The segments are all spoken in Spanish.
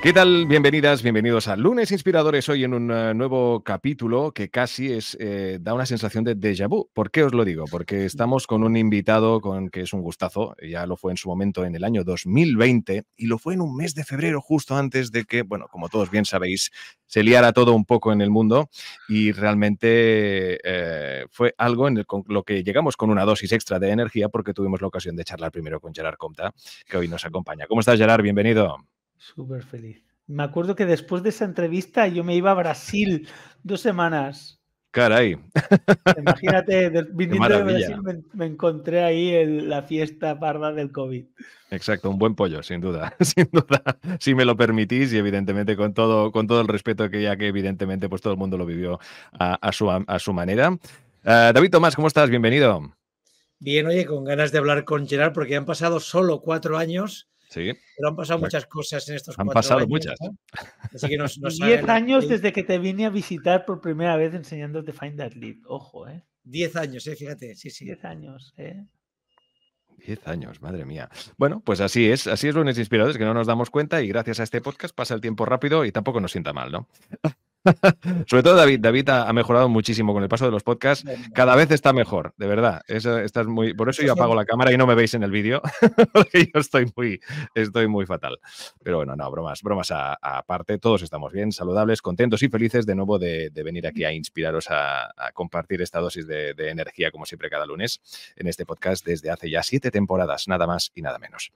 ¿Qué tal? Bienvenidas, bienvenidos a Lunes Inspiradores, hoy en un eh, nuevo capítulo que casi es, eh, da una sensación de déjà vu. ¿Por qué os lo digo? Porque estamos con un invitado con que es un gustazo, ya lo fue en su momento en el año 2020 y lo fue en un mes de febrero justo antes de que, bueno, como todos bien sabéis, se liara todo un poco en el mundo y realmente eh, fue algo en lo que llegamos con una dosis extra de energía porque tuvimos la ocasión de charlar primero con Gerard Comta, que hoy nos acompaña. ¿Cómo estás, Gerard? Bienvenido. Súper feliz. Me acuerdo que después de esa entrevista yo me iba a Brasil dos semanas. Caray. Imagínate, viniendo de Brasil me, encontré ahí en la fiesta parda del COVID. Exacto, un buen pollo, sin duda, sin duda. Si me lo permitís, y evidentemente con todo, con todo el respeto que ya que evidentemente pues todo el mundo lo vivió a, su, a su, manera. Eh, David Tomás, ¿cómo estás? Bienvenido. Bien, oye, con ganas de hablar con Gerard, porque han pasado solo cuatro años pero han pasado muchas cosas en estos han pasado muchas. Así Diez años desde que te vine a visitar por primera vez enseñándote Find That Lead. Ojo, ¿eh? Diez años, ¿eh? Fíjate, sí, sí. Diez años, ¿eh? 10 años, madre mía. Bueno, pues así es, así es lunes inspiradores que no nos damos cuenta y gracias a este podcast pasa el tiempo rápido y tampoco nos sienta mal, ¿no? Sobre todo David. David ha, mejorado muchísimo con el paso de los podcasts. Cada vez está mejor, de verdad. Eso, estás muy... Por eso yo apago la cámara y no me veis en el vídeo, yo estoy muy, estoy muy fatal. Pero bueno, no, bromas, bromas aparte. Todos estamos bien, saludables, contentos y felices de nuevo de, venir aquí a inspiraros a, compartir esta dosis de, energía, como siempre, cada lunes en este podcast desde hace ya siete temporadas, nada más y nada menos.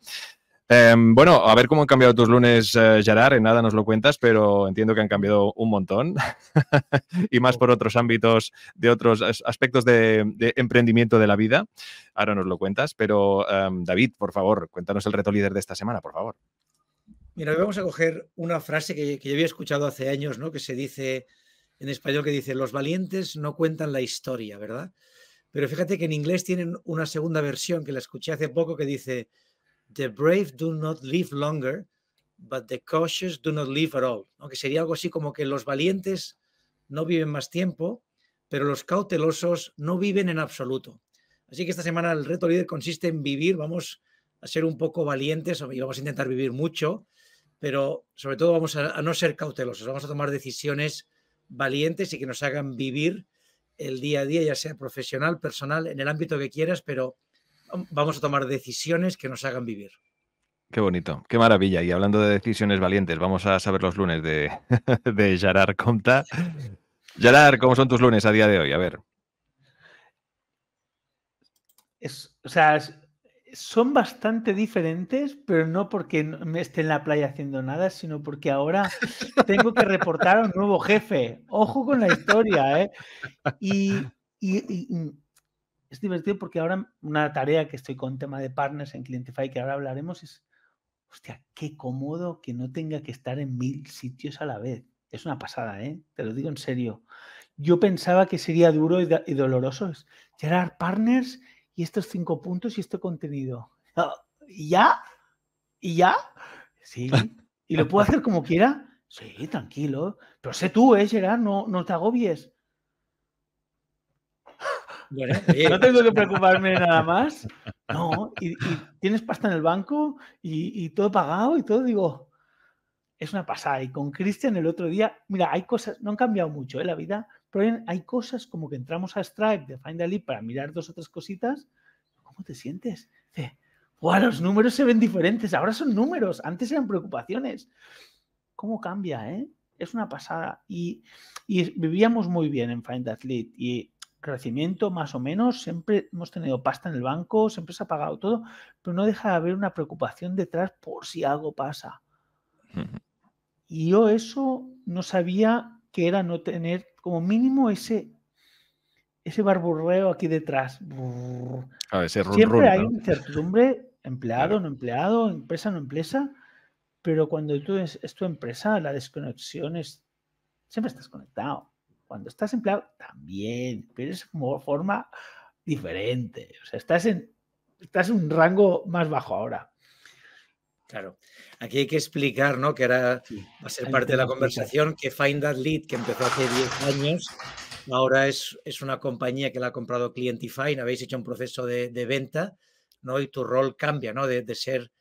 Em, bueno, a ver cómo han cambiado tus lunes, Yarar. Eh, Gerard, en nada nos lo cuentas, pero entiendo que han cambiado un montón y más por otros ámbitos, de otros aspectos de, emprendimiento de la vida. Ahora nos lo cuentas, pero em, David, por favor, cuéntanos el reto líder de esta semana, por favor. Mira, hoy vamos a coger una frase que, que yo había escuchado hace años, ¿no? Que se dice en español, que dice, los valientes no cuentan la historia, ¿verdad? Pero fíjate que en inglés tienen una segunda versión que la escuché hace poco que dice, The brave do not live longer, but the cautious do not live at all. Aunque sería algo así como que los valientes no viven más tiempo, pero los cautelosos no viven en absoluto. Así que esta semana el reto líder consiste en vivir, vamos a ser un poco valientes y vamos a intentar vivir mucho, pero sobre todo vamos a no ser cautelosos, vamos a tomar decisiones valientes y que nos hagan vivir el día a día, ya sea profesional, personal, en el ámbito que quieras, pero vamos a tomar decisiones que nos hagan vivir. Qué bonito, qué maravilla. Y hablando de decisiones valientes, vamos a saber los lunes de, de Gerard Comta. Gerard, ¿cómo son tus lunes a día de hoy? A ver. o sea, son bastante diferentes, pero no porque me esté en la playa haciendo nada, sino porque ahora tengo que reportar a un nuevo jefe. Ojo con la historia, ¿eh? y es divertido porque ahora una tarea que estoy con tema de partners en Clientify, que ahora hablaremos, es, hostia, qué cómodo que no tenga que estar en mil sitios a la vez. Es una pasada, ¿eh? Te lo digo en serio. Yo pensaba que sería duro y, doloroso. Generar partners y estos cinco puntos y este contenido. ¿Y ya? ¿Y ya? Sí. ¿Y lo puedo hacer como quiera? Sí, tranquilo. Pero sé tú, ¿eh, Gerard? No, no te agobies. no tengo que preocuparme nada más. No, y, tienes pasta en el banco y, todo pagado y todo, digo, es una pasada. Y con Christian el otro día, mira, hay cosas, no han cambiado mucho ¿eh? la vida, pero hay cosas como que entramos a Stripe de Find a para mirar dos o tres cositas. ¿Cómo te sientes? Dice, wow, los números se ven diferentes, ahora son números, antes eran preocupaciones. ¿Cómo cambia, eh? Es una pasada. Y, vivíamos muy bien en Find Athlete. y crecimiento más o menos, siempre hemos tenido pasta en el banco, siempre se ha pagado todo, pero no deja de haber una preocupación detrás por si algo pasa. Y yo eso no sabía que era no tener como mínimo ese ese barburreo aquí detrás. A siempre hay incertidumbre, empleado, no empleado, empresa, no empresa, pero cuando tú eres es tu empresa, la desconexión es, siempre estás conectado. Cuando estás empleado, también, pero es como forma diferente. O sea, estás en, estás en un rango más bajo ahora. Claro, aquí hay que explicar, ¿no? Que era, va a ser parte de la conversación, que Find That Lead, que empezó hace 10 años, ahora es, es una compañía que la ha comprado Clientify, habéis hecho un proceso de, venta, ¿no? Y tu rol cambia, ¿no? De, ser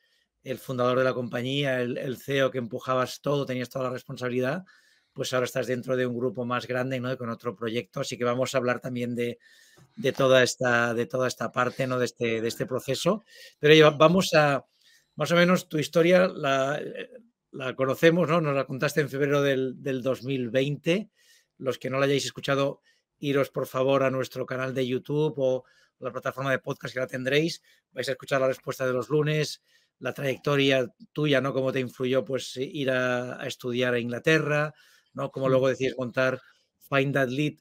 el fundador de la compañía, el, el, CEO que empujabas todo, tenías toda la responsabilidad, pues ahora estás dentro de un grupo más grande, ¿no? Con otro proyecto. Así que vamos a hablar también de, toda, esta, de toda esta parte, ¿no? De este, de este proceso. Pero vamos a, más o menos, tu historia eh, la, conocemos, ¿no? Nos la contaste en febrero del, 2020. Los que no la hayáis escuchado, iros por favor a nuestro canal de YouTube o la plataforma de podcast que la tendréis. Vais a escuchar la respuesta de los lunes, la trayectoria tuya, ¿no? Cómo te influyó, pues, ir a estudiar a Inglaterra, ¿no? Como luego decís, montar Find That Lead,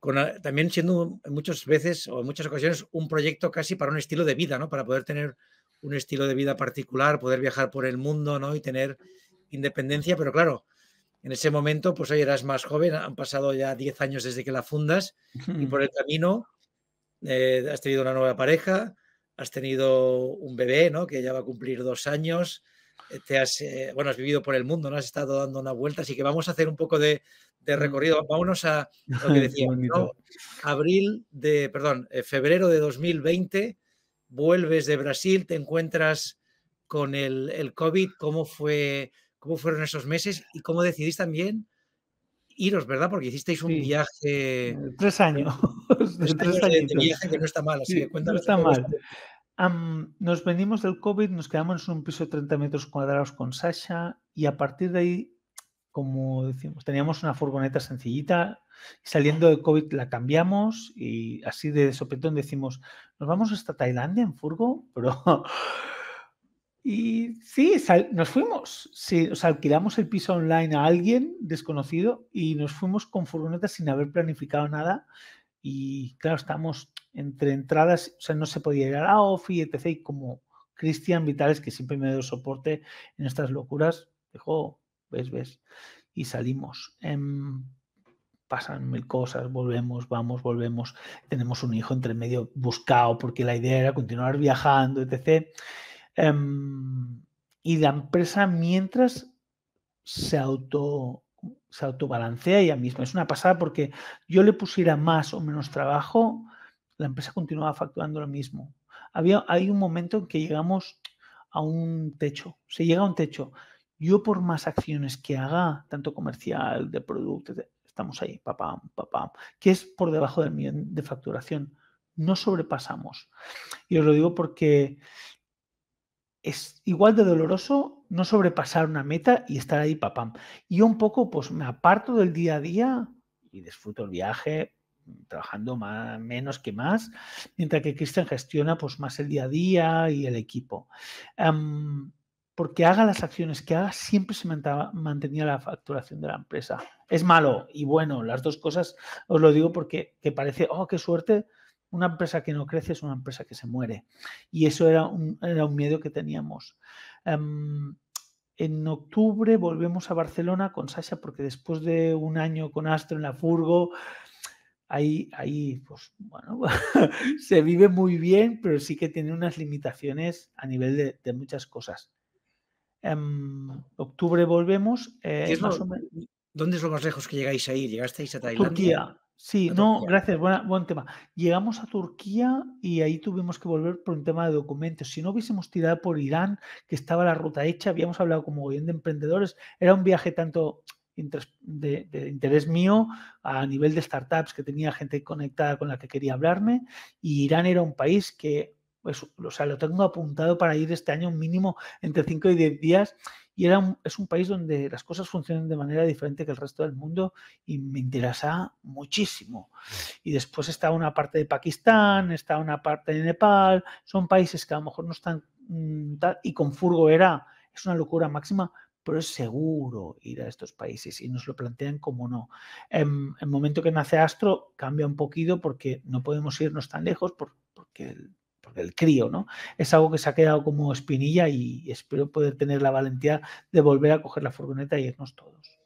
con, también siendo muchas veces o en muchas ocasiones un proyecto casi para un estilo de vida, ¿no? Para poder tener un estilo de vida particular, poder viajar por el mundo, ¿no? Y tener independencia, pero claro, en ese momento, pues hoy eras más joven, han pasado ya 10 años desde que la fundas y por el camino eh, has tenido una nueva pareja, has tenido un bebé, Que ya va a cumplir dos años, eh, te has, eh, bueno, has vivido por el mundo, ¿no? Has estado dando una vuelta, así que vamos a hacer un poco de, mm. recorrido. Vámonos a lo que decíamos, Abril de, perdón, eh, febrero de 2020, vuelves de Brasil, te encuentras con el, el COVID, ¿cómo, fue, ¿cómo fueron esos meses y cómo decidís también iros, ¿verdad? Porque hicisteis un viaje... Tres años. Tres, viaje que no está mal, así que cuéntanos. No está mal nos venimos del COVID, nos quedamos en un piso de 30 metros cuadrados con Sasha y a partir de ahí, como decimos, teníamos una furgoneta sencillita saliendo del COVID la cambiamos y así de sopetón decimos, nos vamos hasta Tailandia en furgo, pero... Y sí, nos fuimos. Sí, o sea, alquilamos el piso online a alguien desconocido y nos fuimos con furgoneta sin haber planificado nada. Y claro, estamos entre entradas, o sea, no se podía llegar a OFI, etc. Y como Cristian Vitales, que siempre me dio soporte en estas locuras, dijo, ves, ves, y salimos. Em, pasan mil cosas, volvemos, vamos, volvemos. Tenemos un hijo entre medio buscado porque la idea era continuar viajando, etc. Em, y la empresa mientras se auto se autobalancea ella misma. Es una pasada porque yo le pusiera más o menos trabajo, la empresa continuaba facturando lo mismo. Había, hay un momento en que llegamos a un techo, se llega a un techo. Yo por más acciones que haga, tanto comercial, de producto, estamos ahí, papá papá que es por debajo del millón de facturación. No sobrepasamos. Y os lo digo porque es igual de doloroso no sobrepasar una meta y estar ahí papam. Y un poco, pues me aparto del día a día y disfruto el viaje trabajando más, menos que más, mientras que Cristian gestiona pues más el día a día y el equipo. Em, porque haga las acciones que haga, siempre se mantenía la facturación de la empresa. Es malo y bueno, las dos cosas os lo digo porque que parece, oh, qué suerte, una empresa que no crece es una empresa que se muere. Y eso era un, era miedo que teníamos. Em, en octubre volvemos a Barcelona con Sasha porque después de un año con Astro en la Furgo, ahí, ahí pues bueno, se vive muy bien, pero sí que tiene unas limitaciones a nivel de, muchas cosas. En octubre volvemos. Eh, ¿Dónde es lo más lejos que llegáis ahí ¿Llegasteis a Tailandia? Sí, no, gracias, buen tema. Llegamos a Turquía y ahí tuvimos que volver por un tema de documentos. Si no hubiésemos tirado por Irán, que estaba la ruta hecha, habíamos hablado como bien de emprendedores, era un viaje tanto de, interés mío a nivel de startups, que tenía gente conectada con la que quería hablarme, y Irán era un país que, pues, o sea, lo tengo apuntado para ir este año un mínimo entre 5 y 10 días y es un país donde las cosas funcionan de manera diferente que el resto del mundo y me interesa muchísimo. Y después está una parte de Pakistán, está una parte de Nepal, son países que a lo mejor no están mm, y con furgo era, es una locura máxima, pero es seguro ir a estos países y nos lo plantean como no. En em, el momento que nace Astro cambia un poquito porque no podemos irnos tan lejos porque el crío, ¿no? Es algo que se ha quedado como espinilla y espero poder tener la valentía de volver a coger la furgoneta y irnos todos.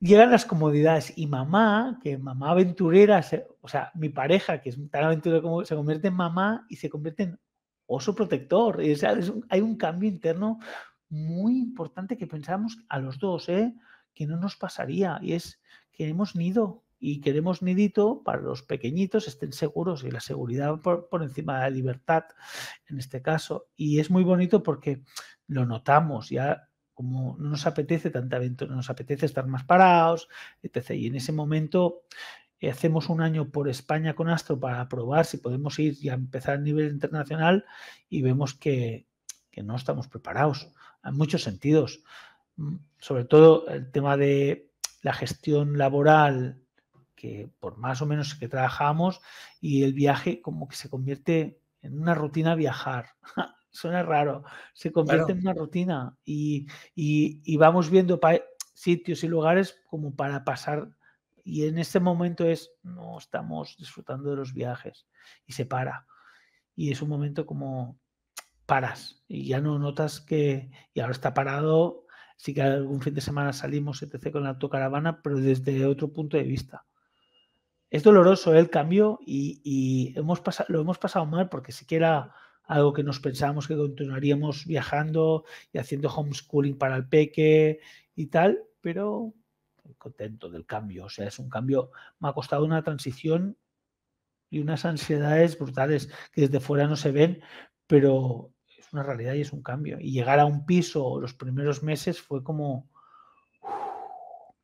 Llegan las comodidades y mamá, que mamá aventurera, o sea, mi pareja, que es tan aventurera como se convierte en mamá y se convierte en oso protector. hay un cambio interno muy importante que pensamos a los dos, ¿eh? que no nos pasaría, y es que hemos nido, y queremos nidito para los pequeñitos, estén seguros y la seguridad por, encima de la libertad en este caso. Y es muy bonito porque lo notamos, ya como no nos apetece tanta aventura, nos apetece estar más parados, etc. Y en ese momento eh, hacemos un año por España con Astro para probar si podemos ir y empezar a nivel internacional y vemos que, que no estamos preparados en muchos sentidos. Mm, sobre todo el tema de la gestión laboral que por más o menos que trabajamos y el viaje como que se convierte en una rutina viajar. Suena raro, se convierte en una rutina y, y, vamos viendo sitios y lugares como para pasar y en este momento es, no estamos disfrutando de los viajes y se para. Y es un momento como paras y ya no notas que, y ahora está parado, sí que algún fin de semana salimos, etc., con la autocaravana, pero desde otro punto de vista es doloroso el cambio y, hemos pasado, lo hemos pasado mal porque siquiera algo que nos pensábamos que continuaríamos viajando y haciendo homeschooling para el peque y tal, pero contento del cambio. O sea, es un cambio, me ha costado una transición y unas ansiedades brutales que desde fuera no se ven, pero es una realidad y es un cambio. Y llegar a un piso los primeros meses fue como,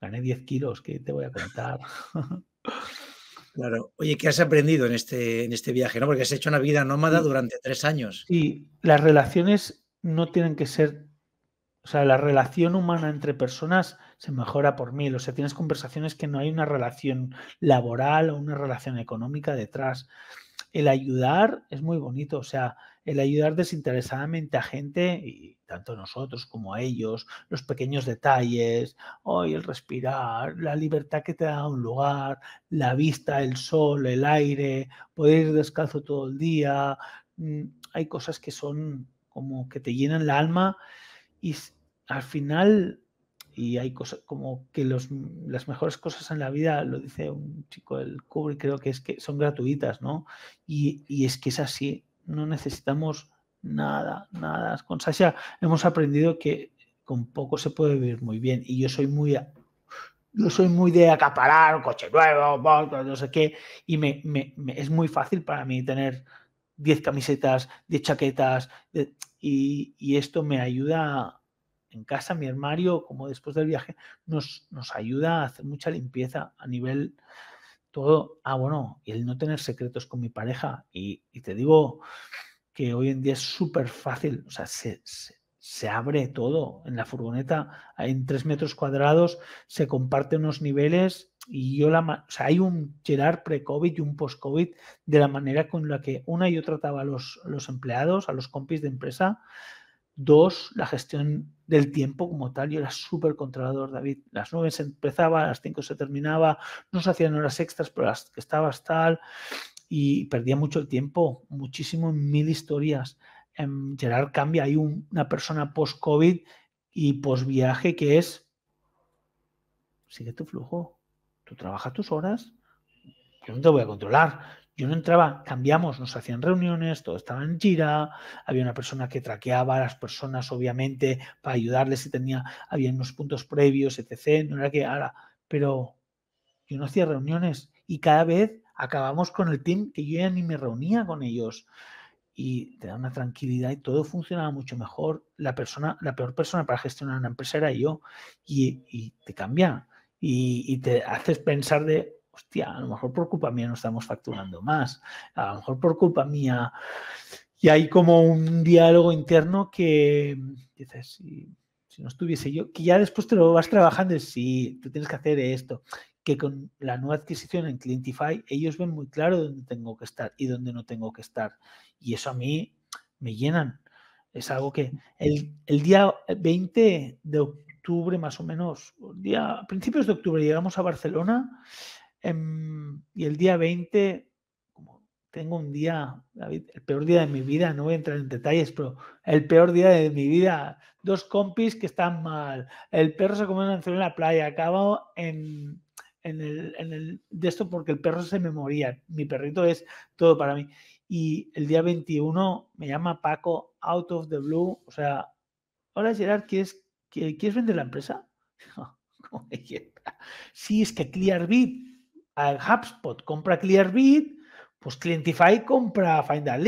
gané 10 kilos, que te voy a contar. Claro. Oye, ¿qué has aprendido en este, en este viaje? ¿no? Porque has hecho una vida nómada durante tres años. Y las relaciones no tienen que ser. O sea, la relación humana entre personas se mejora por mil. O sea, tienes conversaciones que no hay una relación laboral o una relación económica detrás el ayudar es muy bonito, o sea, el ayudar desinteresadamente a gente, y tanto nosotros como a ellos, los pequeños detalles, hoy el respirar, la libertad que te da un lugar, la vista, el sol, el aire, poder ir descalzo todo el día, mm, hay cosas que son como que te llenan el alma y al final y hay cosas como que los, las mejores cosas en la vida, lo dice un chico del cubre, creo que es que son gratuitas, ¿no? Y, es que es así, no necesitamos nada, nada. Con Sasha hemos aprendido que con poco se puede vivir muy bien y yo soy muy... Yo soy muy de acaparar, coche nuevo, pues, no sé qué, y me, es muy fácil para mí tener 10 camisetas, 10 chaquetas, y, y esto me ayuda en casa, mi armario, como después del viaje, nos, nos ayuda a hacer mucha limpieza a nivel todo. Ah, bueno, y el no tener secretos con mi pareja. Y, te digo que hoy en día es súper fácil, o sea, se, abre todo. En la furgoneta, en tres metros cuadrados, se comparten unos niveles. Y yo la, o sea, hay un Gerard pre-COVID y un post-COVID de la manera con la que una yo trataba a los, los empleados, a los compis de empresa, Dos, la gestión del tiempo como tal. Yo era súper controlador, David. Las nueve se empezaba, las cinco se terminaba, no se hacían horas extras, pero las que estabas tal. Y perdía mucho el tiempo, muchísimo en mil historias. En em, Gerard cambia, hay una persona post-COVID y post-viaje que es, sigue tu flujo, tú trabajas tus horas, yo no te voy a controlar. Yo no entraba, cambiamos, nos hacían reuniones, todo estaba en gira, había una persona que traqueaba a las personas, obviamente, para ayudarles si tenía, había unos puntos previos, etc. No era que ahora, pero yo no hacía reuniones y cada vez acabamos con el team que yo ya ni me reunía con ellos y te da una tranquilidad y todo funcionaba mucho mejor. La persona, la peor persona para gestionar una empresa era yo y, te cambia y, y, te haces pensar de hostia, a lo mejor por culpa mía no estamos facturando más, a lo mejor por culpa mía. Y hay como un diálogo interno que dices, si, no estuviese yo, que ya después te lo vas trabajando, es, sí, tú tienes que hacer esto, que con la nueva adquisición en Clientify ellos ven muy claro dónde tengo que estar y dónde no tengo que estar. Y eso a mí me llenan. Es algo que el, día 20 de octubre más o menos, día, a principios de octubre llegamos a Barcelona Em, y el día 20, como tengo un día, David, el peor día de mi vida, no voy a entrar en detalles, pero el peor día de mi vida, dos compis que están mal, el perro se comió una en la playa, acabo en, en, el, de esto porque el perro se me moría, mi perrito es todo para mí. Y el día 21 me llama Paco out of the blue, o sea, hola Gerard, ¿quieres, ¿quieres vender la empresa? Sí, es que ClearBit HubSpot compra Clearbit, pues Clientify compra Find a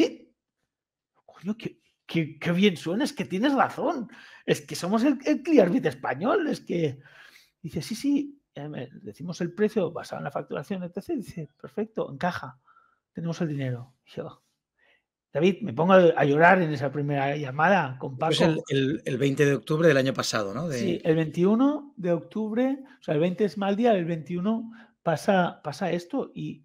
qué, bien suena, es que tienes razón. Es que somos el, Clearbit español, es que. Dice, sí, sí, eh, decimos el precio basado en la facturación, etc. Dice, perfecto, encaja, tenemos el dinero. yo, David, me pongo a llorar en esa primera llamada con pues Paco. el, 20 de octubre del año pasado, ¿no? Sí, el 21 de octubre, o sea, el 20 es mal día, el 21 pasa, pasa esto y,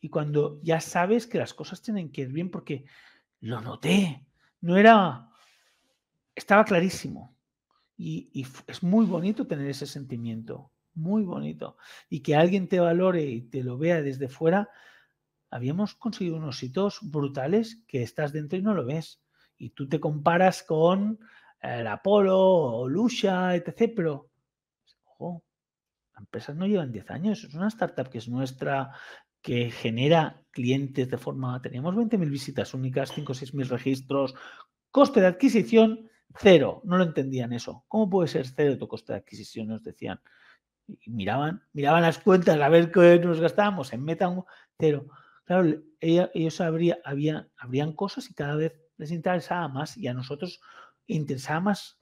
y cuando ya sabes que las cosas tienen que ir bien, porque lo noté, no era, estaba clarísimo. Y, es muy bonito tener ese sentimiento, muy bonito. Y que alguien te valore y te lo vea desde fuera, habíamos conseguido unos hitos brutales que estás dentro y no lo ves. Y tú te comparas con el Apolo o Lucha, etc. Pero, ojo, empresas no llevan 10 años, es una startup que es nuestra, que genera clientes de forma, teníamos 20.000 visitas únicas, 5 o 6.000 registros, coste de adquisición cero, no lo entendían eso. ¿Cómo puede ser cero tu coste de adquisición? Nos decían. Y miraban, miraban las cuentas a ver qué nos gastábamos en meta cero. Claro, ellos habría, había, habrían cosas y cada vez les interesaba más y a nosotros interesaba más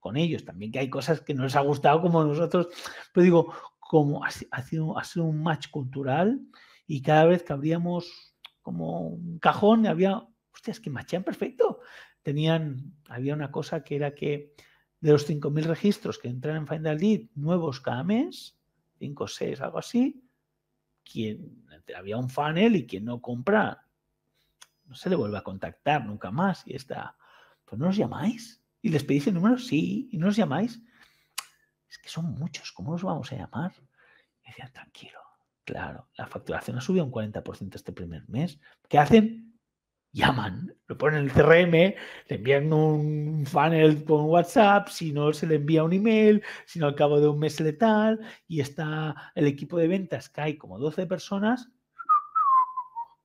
con ellos. También que hay cosas que no les ha gustado como nosotros, pero digo, como ha, sido, ha sido un match cultural y cada vez que abríamos como un cajón había, hostias, que machean perfecto. Tenían, había una cosa que era que de los 5.000 registros que entran en Final Lead nuevos cada mes, 5 o 6, algo así, quien, había un funnel y quien no compra no se le vuelve a contactar nunca más y está, pues no os llamáis, ¿Y les pedís el número? Sí. ¿Y no los llamáis? Es que son muchos, ¿cómo los vamos a llamar? Y decían, tranquilo, claro, la facturación ha subido un 40% este primer mes. ¿Qué hacen? Llaman, lo ponen en el CRM, le envían un funnel con WhatsApp, si no se le envía un email, si no al cabo de un mes letal, tal, y está el equipo de ventas, que hay como 12 personas,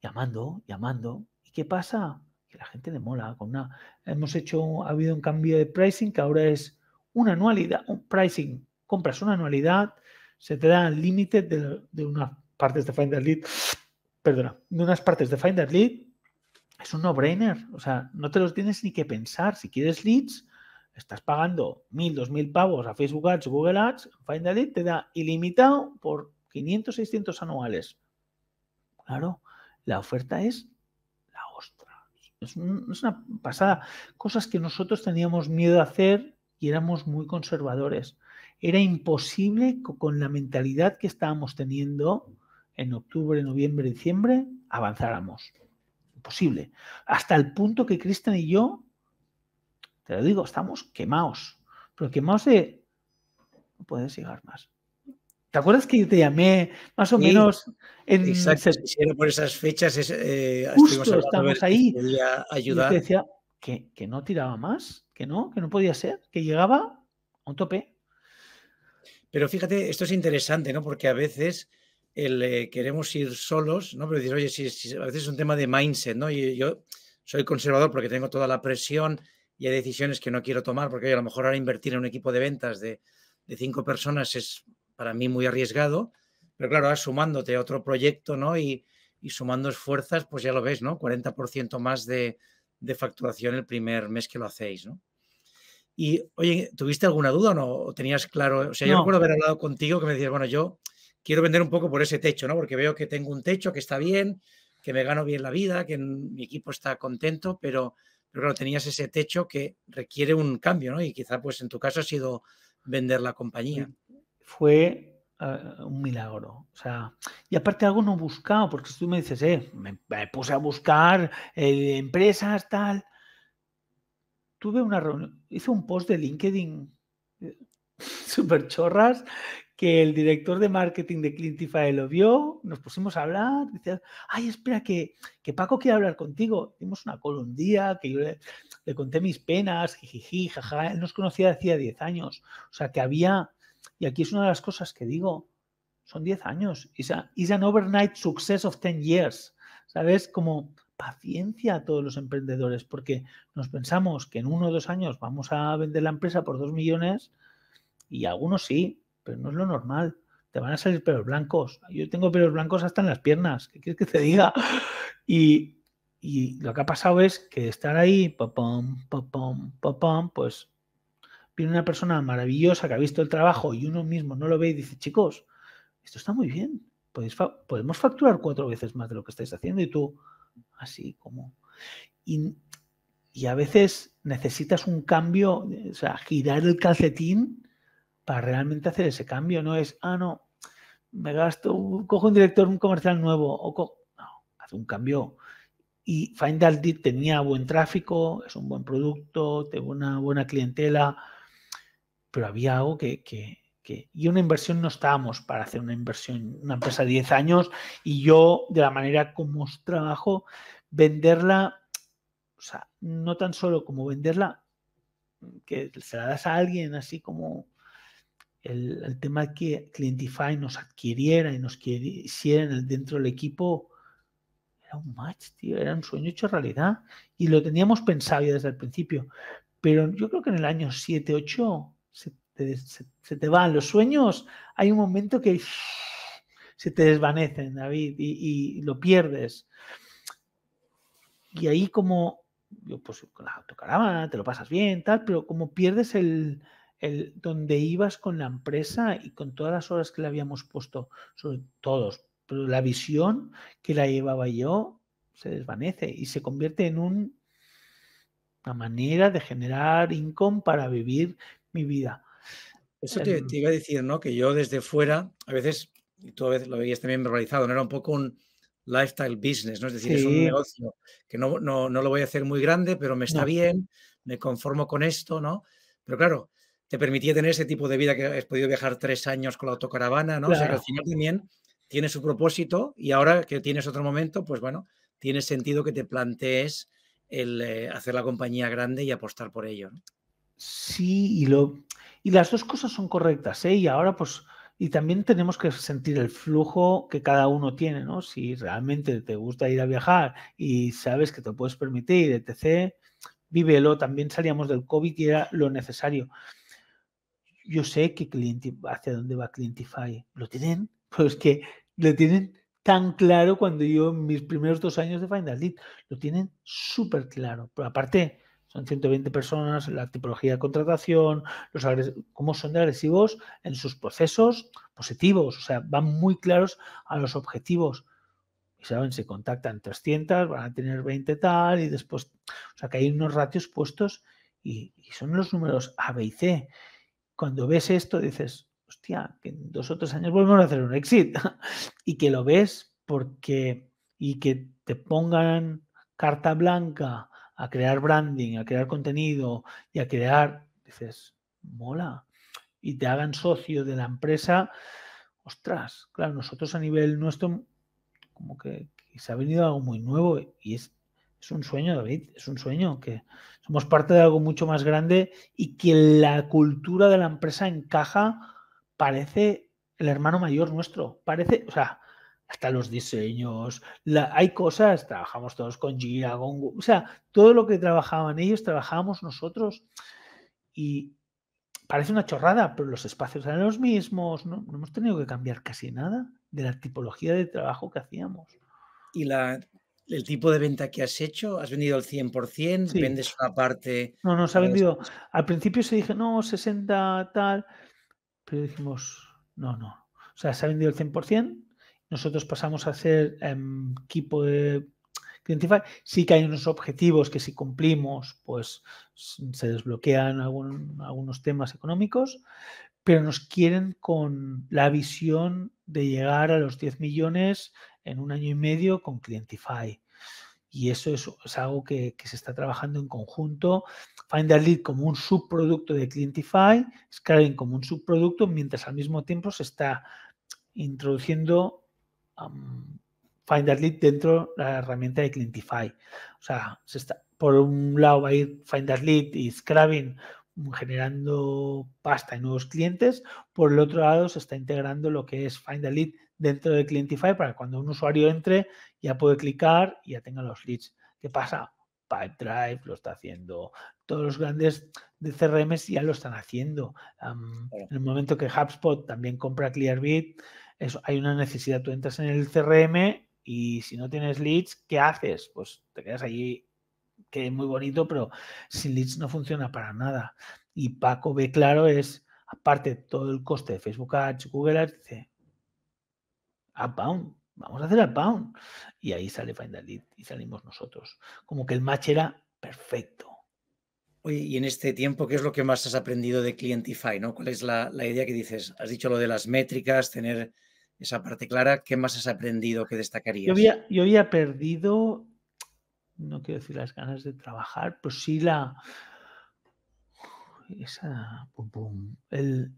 llamando, llamando. ¿Y qué pasa? que la gente le mola. Con una, hemos hecho, ha habido un cambio de pricing que ahora es una anualidad, un pricing, compras una anualidad, se te da límite de, unas partes de Finder Lead, perdona, de unas partes de Finder Lead, es un no-brainer, o sea, no te los tienes ni que pensar. Si quieres leads, estás pagando mil, dos mil pavos a Facebook Ads, Google Ads, Finder Lead te da ilimitado por 500, 600 anuales. Claro, la oferta es es, una pasada. Cosas que nosotros teníamos miedo a hacer y éramos muy conservadores. Era imposible con la mentalidad que estábamos teniendo en octubre, noviembre, diciembre, avanzáramos. Imposible. Hasta el punto que Cristian y yo, te lo digo, estamos quemados. Pero quemados de... No puedes llegar más. ¿Te acuerdas que yo te llamé más o menos en exacto, por esas fechas eh, justo estamos ahí ayudar. Y decía que, que, no tiraba más, que no, que no podía ser, que llegaba a un tope. Pero fíjate, esto es interesante, ¿no? Porque a veces el, eh, queremos ir solos, ¿no? Pero dices, oye, a veces es un tema de mindset, ¿no? Y yo soy conservador porque tengo toda la presión y hay decisiones que no quiero tomar, porque a lo mejor ahora invertir en un equipo de ventas de cinco personas es para mí muy arriesgado, pero claro, ahora sumándote otro proyecto, ¿no? Y, sumando esfuerzos, pues ya lo ves, ¿no? 40% más de, facturación el primer mes que lo hacéis, ¿no? Y, oye, ¿tuviste alguna duda o no? tenías claro? O sea, yo recuerdo haber hablado contigo que me decías, bueno, yo quiero vender un poco por ese techo, ¿no? Porque veo que tengo un techo que está bien, que me gano bien la vida, que mi equipo está contento, pero, pero claro, tenías ese techo que requiere un cambio, ¿no? Y quizá, pues, en tu caso ha sido vender la compañía fue ah, un milagro. O sea, y aparte algo no buscado, porque tú me dices, eh, me, puse a buscar eh, empresas, tal. Tuve una reunión, hice un post de LinkedIn eh, súper chorras que el director de marketing de Clintify lo vio, nos pusimos a hablar, dice, ay, espera, que, que Paco quiere hablar contigo. Hicimos una call un día, que yo le, conté mis penas, jijiji, jaja, él nos conocía hacía 10 años, o sea, que había y aquí es una de las cosas que digo, son 10 años. It's, a, it's an overnight success of 10 years. ¿Sabes? Como paciencia a todos los emprendedores, porque nos pensamos que en uno o dos años vamos a vender la empresa por 2 millones y algunos sí, pero no es lo normal. Te van a salir pelos blancos. Yo tengo pelos blancos hasta en las piernas. ¿Qué quieres que te diga? Y, lo que ha pasado es que estar ahí, pom, pom, pom, pues viene una persona maravillosa que ha visto el trabajo y uno mismo no lo ve y dice, chicos, esto está muy bien, podemos facturar cuatro veces más de lo que estáis haciendo y tú, así como... Y, a veces necesitas un cambio, eh, o sea, girar el calcetín para realmente hacer ese cambio, no es, ah, no, me gasto, cojo un director, un comercial nuevo, o no, hace un cambio. Y Find tenía buen tráfico, es un buen producto, tengo una buena clientela, pero había algo que, Y una inversión no estábamos para hacer una inversión, una empresa de 10 años y yo, de la manera como os trabajo, venderla, o sea, no tan solo como venderla, que se la das a alguien así como... El, tema que Clientify nos adquiriera y nos quisiera dentro del equipo, era un match, tío, era un sueño hecho realidad. Y lo teníamos pensado ya desde el principio. Pero yo creo que en el año 7, 8 se te, van los sueños, hay un momento que se te desvanecen, David, y, lo pierdes. Y ahí como, yo pues con la autocaravana te lo pasas bien, tal, pero como pierdes el, el, donde ibas con la empresa y con todas las horas que le habíamos puesto, sobre todos, pero la visión que la llevaba yo se desvanece y se convierte en un, una manera de generar income para vivir mi vida. Eso em. te, iba a decir, ¿no? Que yo desde fuera, a veces, y tú a veces lo veías también verbalizado, ¿no? Era un poco un lifestyle business, ¿no? Es decir, es un negocio que no, no, lo voy a hacer muy grande, pero me está bien, me conformo con esto, ¿no? Pero claro, te permitía tener ese tipo de vida que has podido viajar tres años con la autocaravana, ¿no? O sea, al final también tiene su propósito y ahora que tienes otro momento, pues bueno, tiene sentido que te plantees el eh, hacer la compañía grande y apostar por ello. ¿no? Sí, y, lo, y las dos cosas son correctas, ¿eh? Y ahora pues... Y también tenemos que sentir el flujo que cada uno tiene, ¿no? Si realmente te gusta ir a viajar y sabes que te puedes permitir, etc., vívelo. También salíamos del COVID y era lo necesario. Yo sé que cliente, hacia dónde va Clientify. Lo tienen, Pues que lo tienen tan claro cuando yo en mis primeros dos años de Final lo tienen súper claro. Pero aparte, son 120 personas, la tipología de contratación, los cómo son de agresivos en sus procesos positivos, o sea, van muy claros a los objetivos. Y saben, se contactan 300, van a tener 20 tal, y después, o sea, que hay unos ratios puestos y, son los números A, B y C. Cuando ves esto dices, hostia, que en dos o tres años volvemos a hacer un exit. y que lo ves porque, y que te pongan carta blanca a crear branding, a crear contenido y a crear, dices, mola, y te hagan socio de la empresa, ostras, claro, nosotros a nivel nuestro, como que, se ha venido algo muy nuevo y es, es un sueño, David, es un sueño, que somos parte de algo mucho más grande y que la cultura de la empresa encaja, parece el hermano mayor nuestro, parece, o sea, hasta los diseños, hay cosas, trabajamos todos con Gira, con o sea, todo lo que trabajaban ellos, trabajábamos nosotros y parece una chorrada, pero los espacios eran los mismos, no, hemos tenido que cambiar casi nada de la tipología de trabajo que hacíamos. Y la, el tipo de venta que has hecho, has vendido al 100%, vendes una parte. No, no, se ha vendido. Al principio se dije, no, 60, tal, pero dijimos, no, no. O sea, se ha vendido el 100%, nosotros pasamos a ser equipo em, de Clientify, Sí que hay unos objetivos que si cumplimos, pues se desbloquean algunos temas económicos, pero nos quieren con la visión de llegar a los 10 millones en un año y medio con Clientify. Y eso es, algo que, se está trabajando en conjunto. Finder Lead como un subproducto de Clientify, Scaling como un subproducto, mientras al mismo tiempo se está introduciendo Find That Lead dentro de la herramienta de clientify O sea, por un lado va a ir Find That Lead y Scrubbing generando pasta y nuevos clientes. Por el otro lado, se está integrando lo que es Find Lead dentro de Clientify para cuando un usuario entre ya puede clicar y ya tenga los leads. ¿Qué pasa? Pipedrive lo está haciendo. Todos los grandes de CRM ya lo están haciendo. en el momento que HubSpot también compra Clearbit, eso, hay una necesidad. Tú entras en el CRM y si no tienes leads, ¿qué haces? Pues te quedas allí, que es muy bonito, pero sin leads no funciona para nada. Y Paco ve claro es, aparte todo el coste de Facebook Ads, Google Ads, dice, pound vamos a hacer pound Y ahí sale Find Lead y salimos nosotros. Como que el match era perfecto. Oye, y en este tiempo, ¿qué es lo que más has aprendido de Clientify? ¿no? ¿Cuál es la idea que dices? Has dicho lo de las métricas, tener esa parte clara, ¿qué más has aprendido que destacarías? Yo había, perdido, no quiero decir las ganas de trabajar, pues sí la... Esa... el,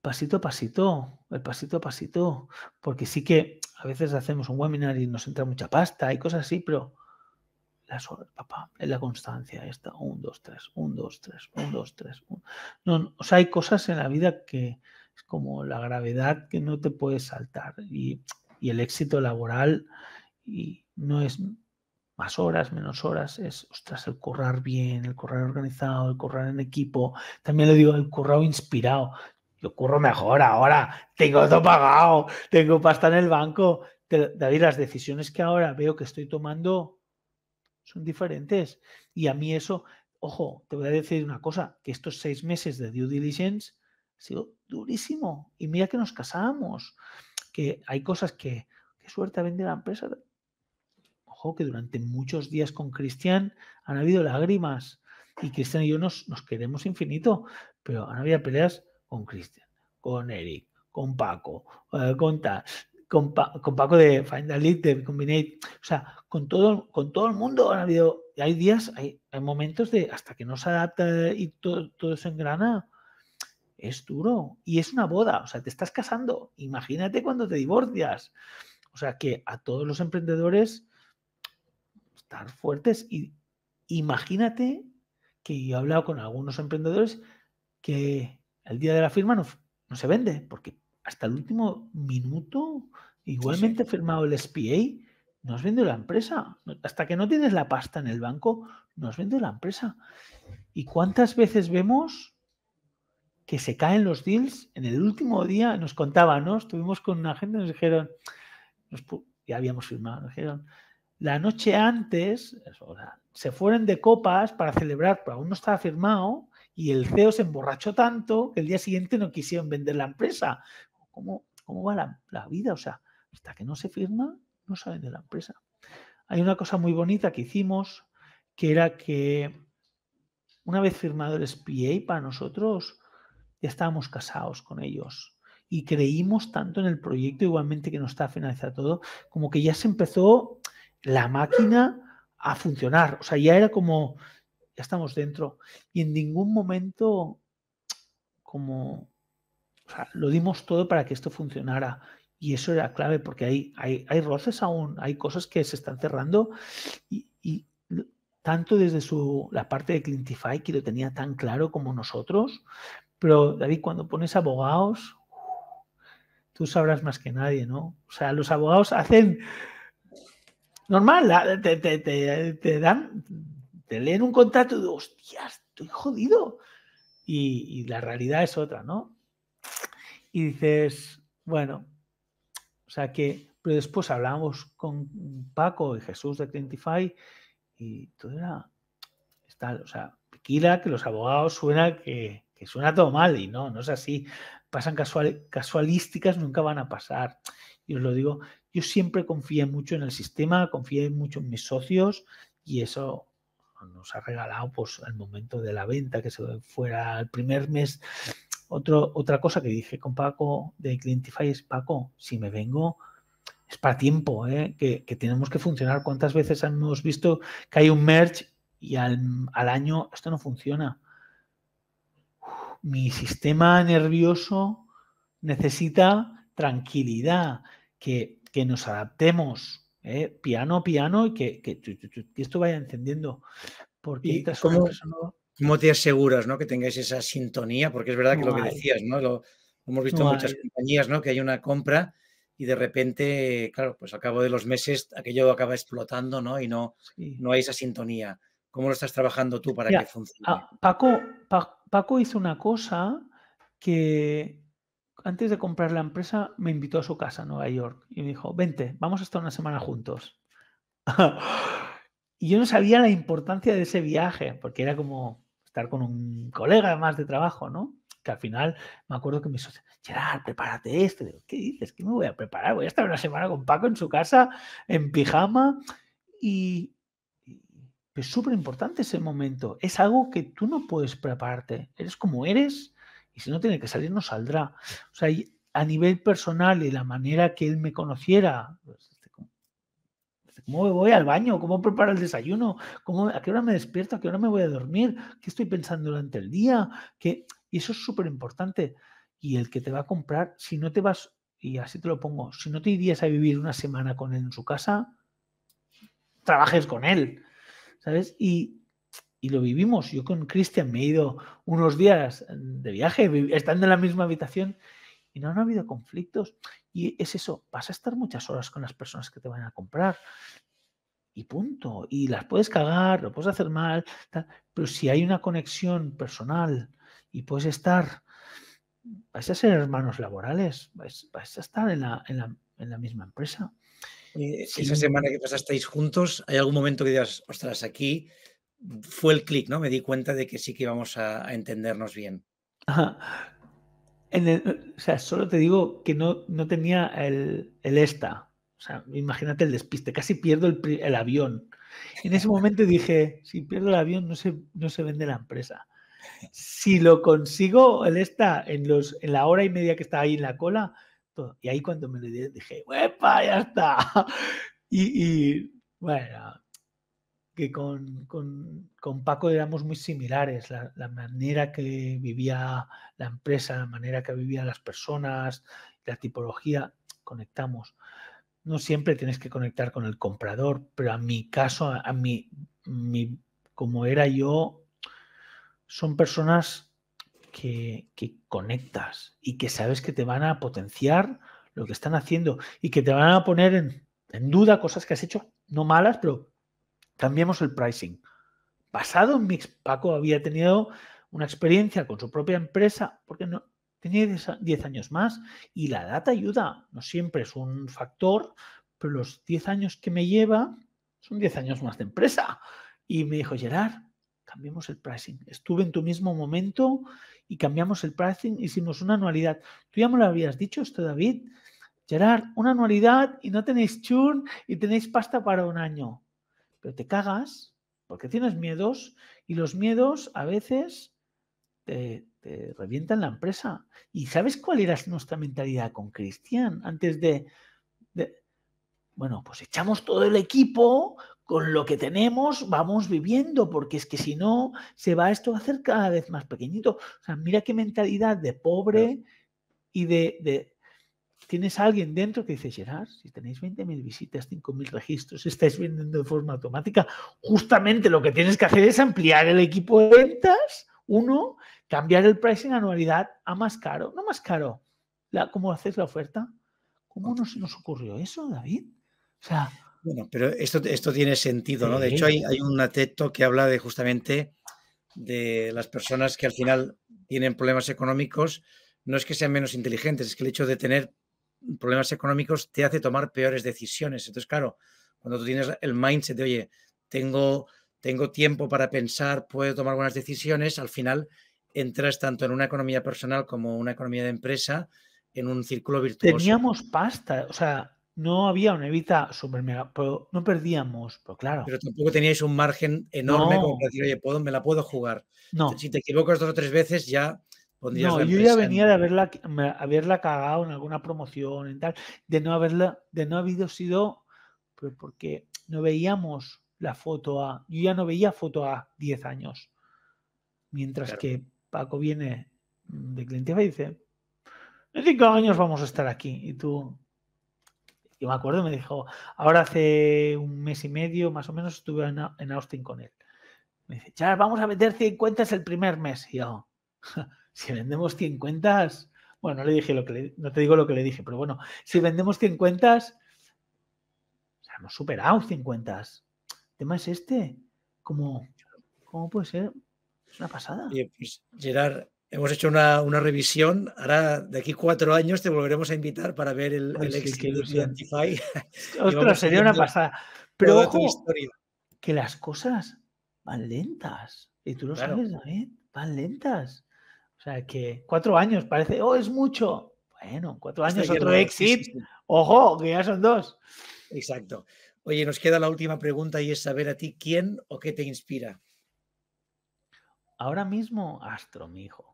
pasito a pasito, el pasito a pasito, porque sí que a veces hacemos un webinar y nos entra mucha pasta hay cosas así, pero la papá, es la constancia esta, un, dos, tres, un, dos, tres, un, dos, tres. No, no, o sea, hay cosas en la vida que, como la gravedad que no te puedes saltar y, el éxito laboral y no es más horas, menos horas, es, ostras, el currar bien, el correr organizado, el correr en equipo, también le digo el correr inspirado, yo curro mejor ahora, tengo todo pagado, tengo pasta en el banco. David, las decisiones que ahora veo que estoy tomando son diferentes. Y a mí eso, ojo, te voy a decir una cosa, que estos seis meses de due diligence sido durísimo. Y mira que nos casamos, que hay cosas que, qué suerte ha vende la empresa. Ojo, que durante muchos días con Cristian han habido lágrimas. Y Cristian y yo nos, nos queremos infinito, pero han habido peleas con Cristian, con Eric, con Paco, eh, con Con, Paco de Final League, de Combinate, o sea, con todo, con todo el mundo han habido, hay días, hay, momentos de hasta que no se adapta eh, y todo, todo se engrana, es duro y es una boda, o sea, te estás casando, imagínate cuando te divorcias. O sea, que a todos los emprendedores estar fuertes y imagínate que yo he hablado con algunos emprendedores que el día de la firma no, se vende, porque hasta el último minuto, igualmente firmado el SPA, no has vendido la empresa. Hasta que no tienes la pasta en el banco, no has vendido la empresa. ¿Y cuántas veces vemos que se caen los deals. En el último día nos contaban, ¿no? Estuvimos con una gente, nos dijeron, ya habíamos firmado, nos dijeron, la noche antes se fueron de copas para celebrar, pero aún no estaba firmado, y el CEO se emborrachó tanto que el día siguiente no quisieron vender la empresa. ¿Cómo, cómo va la, la vida? O sea, hasta que no se firma, no saben de la empresa. Hay una cosa muy bonita que hicimos, que era que una vez firmado el SPA para nosotros, ya estábamos casados con ellos y creímos tanto en el proyecto, igualmente que no está finalizar todo, como que ya se empezó la máquina a funcionar. O sea, ya era como, ya estamos dentro. Y en ningún momento, como, o sea, lo dimos todo para que esto funcionara. Y eso era clave, porque hay, hay, roces aún, hay cosas que se están cerrando y, tanto desde la parte de Clintify, que lo tenía tan claro como nosotros, pero David, cuando pones abogados, tú sabrás más que nadie, ¿no? O sea, los abogados hacen normal, te, dan, te leen un contrato y digo, hostias, estoy jodido. Y, la realidad es otra, ¿no? Y dices, bueno, o sea que, pero después hablamos con Paco y Jesús de Identify y todo era, está, o sea, que los abogados suena que, suena todo mal y no, no es así. Pasan casual, casualísticas, nunca van a pasar. Y os lo digo, yo siempre confío mucho en el sistema, confié mucho en mis socios y eso nos ha regalado pues al momento de la venta, que se fuera el primer mes. Otro, otra cosa que dije con Paco de Clientify es, Paco, si me vengo, es para tiempo, ¿eh? que, tenemos que funcionar. ¿Cuántas veces hemos visto que hay un merge y al año esto no funciona? mi sistema nervioso necesita tranquilidad, que, nos adaptemos piano ¿eh? piano, piano y que, esto vaya encendiendo. Porque cómo, te aseguras ¿no? que tengáis esa sintonía? Porque es verdad que lo que decías, ¿no? Lo, hemos visto en muchas compañías, ¿no? Que hay una compra y de repente, claro, pues al cabo de los meses aquello acaba explotando, ¿no? Y no, no hay esa sintonía. ¿Cómo lo estás trabajando tú para que funcione? Paco, Paco hizo una cosa que antes de comprar la empresa me invitó a su casa en Nueva York y me dijo, vente, vamos a estar una semana juntos. y yo no sabía la importancia de ese viaje, porque era como estar con un colega más de trabajo, ¿no? Que al final me acuerdo que me dijo, Gerard, prepárate esto. ¿Qué dices? ¿Que me voy a preparar? Voy a estar una semana con Paco en su casa, en pijama. Y, es súper importante ese momento. Es algo que tú no puedes prepararte. Eres como eres y si no tiene que salir, no saldrá. O sea, a nivel personal y la manera que él me conociera, pues, este, este, ¿Cómo me voy al baño? ¿Cómo preparo el desayuno? ¿Cómo, ¿A qué hora me despierto? ¿A qué hora me voy a dormir? ¿Qué estoy pensando durante el día? que Y eso es súper importante. Y el que te va a comprar, si no te vas, y así te lo pongo, si no te irías a vivir una semana con él en su casa, trabajes con él. ¿sabes? Y, lo vivimos. Yo con Cristian me he ido unos días mm, de viaje, estando en la misma habitación, y no, han ha habido conflictos. Y es eso, vas a estar muchas horas con las personas que te van a comprar. Y punto. Y las puedes cagar, lo puedes hacer mal, pero si hay una conexión personal y puedes estar, vais a ser hermanos laborales, vais, a estar en la, en la misma empresa. Eh, esa semana que estáis juntos, ¿hay algún momento que digas, ostras, aquí fue el clic, ¿no? Me di cuenta de que sí que íbamos a, entendernos bien. o sea, solo te digo que no, no tenía el, esta. O sea, imagínate el despiste. Casi pierdo el, avión. En ese momento dije, si pierdo el avión no se, no se vende la empresa. Si lo consigo el esta en, los, en la hora y media que estaba ahí en la cola, y ahí cuando me lo di, dije, ¡wepa! Ya está. Y, bueno, que con, con, Paco éramos muy similares, la, manera que vivía la empresa, la manera que vivían las personas, la tipología, conectamos. No siempre tienes que conectar con el comprador, pero a mi caso, a, mi, como era yo, son personas que, conectas y que sabes que te van a potenciar lo que están haciendo y que te van a poner en, duda cosas que has hecho, no malas, pero cambiemos el pricing. pasado en mi Paco había tenido una experiencia con su propia empresa, porque no, tenía 10 años más y la data ayuda, no siempre es un factor, pero los 10 años que me lleva son 10 años más de empresa. Y me dijo, Gerard, cambiemos el pricing. Estuve en tu mismo momento y cambiamos el pricing, hicimos una anualidad. Tú ya me lo habías dicho esto, David. Gerard, una anualidad y no tenéis churn y tenéis pasta para un año. Pero te cagas porque tienes miedos y los miedos a veces te, revientan la empresa. ¿Y sabes cuál era nuestra mentalidad con Cristian antes de, de bueno, pues echamos todo el equipo con lo que tenemos vamos viviendo, porque es que si no, se va esto a hacer cada vez más pequeñito. O sea, mira qué mentalidad de pobre y de... Tienes a alguien dentro que dice, Gerard, si tenéis 20.000 visitas, 5.000 registros, estáis vendiendo de forma automática, justamente lo que tienes que hacer es ampliar el equipo de ventas, uno, cambiar el pricing anualidad a más caro, no más caro, la, cómo haces la oferta. ¿Cómo no se nos ocurrió eso, David? O sea, bueno, pero esto, esto tiene sentido, ¿no? De hecho, hay, hay un ateto que habla de justamente de las personas que al final tienen problemas económicos, no es que sean menos inteligentes, es que el hecho de tener problemas económicos te hace tomar peores decisiones. Entonces, claro, cuando tú tienes el mindset de, oye, tengo, tengo tiempo para pensar, puedo tomar buenas decisiones, al final entras tanto en una economía personal como una economía de empresa en un círculo virtuoso. Teníamos pasta, o sea, no había una evita super mega, pero no perdíamos, pero claro. Pero tampoco teníais un margen enorme como para decir, oye, puedo, me la puedo jugar. No. Si te equivocas dos o tres veces, ya pondrías. No, yo ya venía de haberla, cagado en alguna promoción en tal, de no haberla, de no haber sido, porque no veíamos la foto A. Yo ya no veía foto A 10 años. Mientras que Paco viene de cliente y dice, en cinco años vamos a estar aquí. Y tú, yo me acuerdo, me dijo, ahora hace un mes y medio más o menos estuve en, Austin con él. Me dice, ya vamos a vender 100 cuentas el primer mes. Y yo, si vendemos 100 cuentas, bueno, no le dije lo que no te digo lo que le dije, pero bueno, si vendemos 100 cuentas, o sea, hemos superado 100 cuentas. El tema es este, como, ¿cómo puede ser? una pasada. Pues, Gerard, Hemos hecho una, revisión. Ahora, de aquí cuatro años, te volveremos a invitar para ver el, el Identify. Ostras, sería una pasada. Pero ojo, que las cosas van lentas. Y tú lo sabes, David, van lentas. O sea, que cuatro años parece, oh, es mucho. Bueno, cuatro años, otro exit. ojo, que ya son dos. Exacto. Oye, nos queda la última pregunta y es saber a ti quién o qué te inspira. Ahora mismo, Astro, mi hijo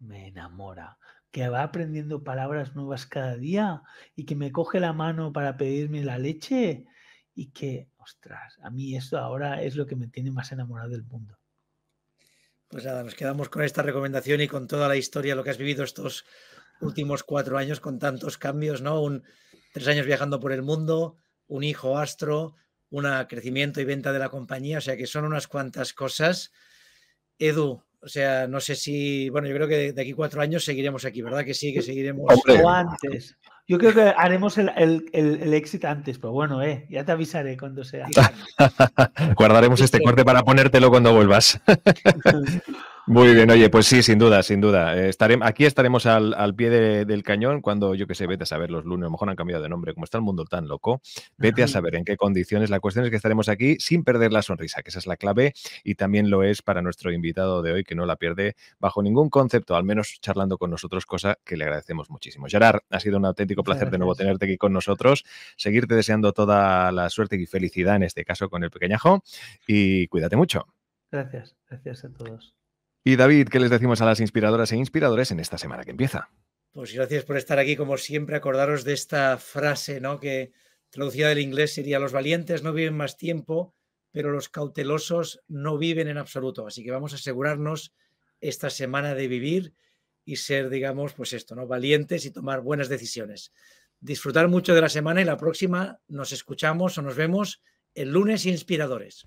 me enamora, que va aprendiendo palabras nuevas cada día y que me coge la mano para pedirme la leche y que, ostras, a mí esto ahora es lo que me tiene más enamorado del mundo. Pues nada, nos quedamos con esta recomendación y con toda la historia, lo que has vivido estos últimos cuatro años con tantos cambios, ¿no? Un, tres años viajando por el mundo, un hijo astro, un crecimiento y venta de la compañía, o sea que son unas cuantas cosas. Edu, o sea, no sé si, bueno, yo creo que de, aquí cuatro años seguiremos aquí, ¿verdad? Que sí, que seguiremos. antes. Yo creo que haremos el, el, exit antes, pero bueno, eh, ya te avisaré cuando sea. Guardaremos este corte para ponértelo cuando vuelvas. Muy bien, oye, pues sí, sin duda, sin duda. Eh, aquí estaremos al, pie del cañón cuando, yo que sé, vete a saber, los lunes a lo mejor han cambiado de nombre, como está el mundo tan loco, vete a saber en qué condiciones. La cuestión es que estaremos aquí sin perder la sonrisa, que esa es la clave y también lo es para nuestro invitado de hoy, que no la pierde bajo ningún concepto, al menos charlando con nosotros, cosa que le agradecemos muchísimo. Gerard, ha sido un auténtico placer de nuevo tenerte aquí con nosotros, seguirte deseando toda la suerte y felicidad, en este caso con el pequeñajo, y cuídate mucho. Gracias, gracias a todos. Y David, ¿qué les decimos a las inspiradoras e inspiradores en esta semana que empieza? Pues gracias por estar aquí, como siempre, acordaros de esta frase, ¿no? Que traducida del inglés sería, los valientes no viven más tiempo, pero los cautelosos no viven en absoluto. Así que vamos a asegurarnos esta semana de vivir y ser, digamos, pues esto, ¿no? Valientes y tomar buenas decisiones. Disfrutar mucho de la semana y la próxima nos escuchamos o nos vemos el lunes inspiradores.